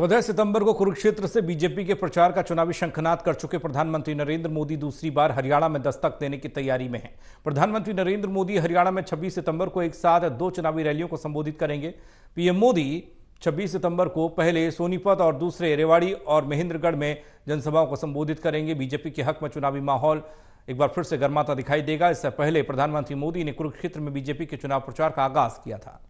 चौदह सितंबर को कुरुक्षेत्र से बीजेपी के प्रचार का चुनावी शंखनाद कर चुके प्रधानमंत्री नरेंद्र मोदी दूसरी बार हरियाणा में दस्तक देने की तैयारी में हैं। प्रधानमंत्री नरेंद्र मोदी हरियाणा में 26 सितंबर को एक साथ दो चुनावी रैलियों को संबोधित करेंगे पीएम मोदी 26 सितंबर को पहले सोनीपत और दूसरे रेवाड़ी और महेंद्रगढ़ में जनसभाओं को संबोधित करेंगे बीजेपी के हक में चुनावी माहौल एक बार फिर से गर्माता दिखाई देगा इससे पहले प्रधानमंत्री मोदी ने कुरुक्षेत्र में बीजेपी के चुनाव प्रचार का आगाज किया था